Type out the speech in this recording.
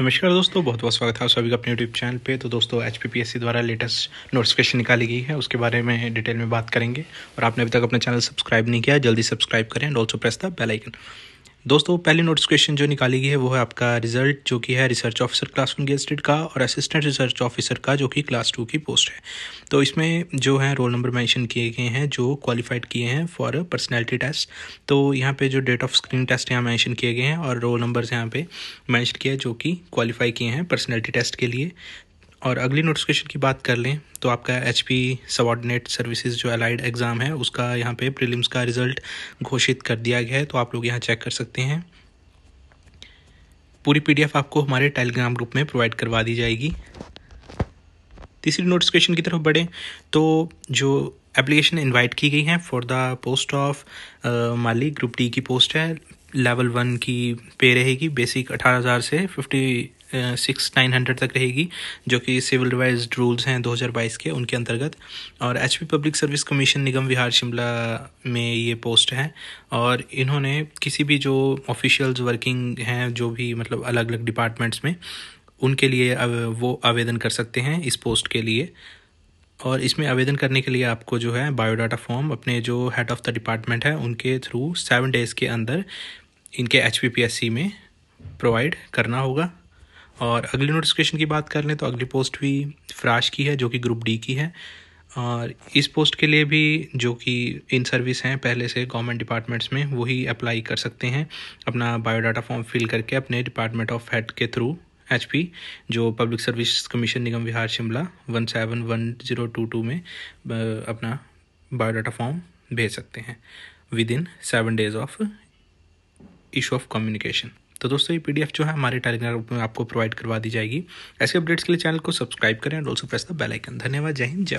नमस्कार दोस्तों बहुत बहुत स्वागत है आप सभी का अपने यूट्यूब चैनल पे तो दोस्तों एच द्वारा लेटेस्ट नोटिफिकेशन निकाली गई है उसके बारे में डिटेल में बात करेंगे और आपने अभी तक अपना चैनल सब्सक्राइब नहीं किया जल्दी सब्सक्राइब करें and also press the bell icon दोस्तों पहली नोटिफिकेशन जो निकाली गई है वो है आपका रिजल्ट जो कि है research officer class one gazetted का और असिस्टेंट रिसर्च ऑफिसर का जो कि क्लास टू की पोस्ट है तो इसमें जो है रोल नंबर मेंशन किए गए हैं जो क्वालिफाइड किए हैं फॉर पर्सनैलिटी टेस्ट तो यहाँ पे जो डेट ऑफ स्क्रीन टेस्ट यहाँ मैंशन किए गए हैं और रोल नंबर्स यहाँ पे मैंशन किए जो कि क्वालिफाई किए हैं पर्सनैलिटी टेस्ट के लिए और अगली नोटिफिकेशन की बात कर लें तो आपका एच पी सबॉर्डिनेट सर्विसेज जो अलाइड एग्ज़ाम है उसका यहाँ पे प्रीलिम्स का रिज़ल्ट घोषित कर दिया गया है तो आप लोग यहाँ चेक कर सकते हैं पूरी पीडीएफ आपको हमारे टेलीग्राम ग्रुप में प्रोवाइड करवा दी जाएगी तीसरी नोटिफिकेशन की तरफ बढ़ें तो जो एप्लीकेशन इनवाइट की गई हैं फॉर द पोस्ट ऑफ माली ग्रुप डी की पोस्ट है लेवल वन की पे रहेगी बेसिक अठारह हज़ार से फिफ्टी सिक्स नाइन हंड्रेड तक रहेगी जो कि सिविल रिवाइज रूल्स हैं दो हज़ार बाईस के उनके अंतर्गत और H P public service commission Nigam Vihar Shimla में ये पोस्ट है और इन्होंने किसी भी जो ऑफिशियल्स वर्किंग हैं जो भी मतलब अलग अलग डिपार्टमेंट्स में उनके लिए वो आवेदन कर सकते हैं इस पोस्ट के लिए और इसमें आवेदन करने के लिए आपको जो है बायोडाटा फॉर्म अपने जो हेड ऑफ़ द डिपार्टमेंट है उनके थ्रू सेवन डेज़ के अंदर इनके एच में प्रोवाइड करना होगा और अगली नोटिफिकेशन की बात कर लें तो अगली पोस्ट भी फ्राश की है जो कि ग्रुप डी की है और इस पोस्ट के लिए भी जो कि इन सर्विस हैं पहले से गवर्नमेंट डिपार्टमेंट्स में वही अप्लाई कर सकते हैं अपना बायोडाटा फॉर्म फिल करके अपने डिपार्टमेंट ऑफ हेड के थ्रू एच जो public service commission Nigam Vihar Shimla one seven one zero two two में uh, अपना बायोडाटा फॉर्म भेज सकते हैं within seven days of issue of communication तो दोस्तों ये पीडीएफ जो है हमारे टेलीग्राम में आपको प्रोवाइड करवा दी जाएगी ऐसे अपडेट्स के लिए चैनल को सब्सक्राइब करें और also press the bell icon धन्यवाद जय हिंद जय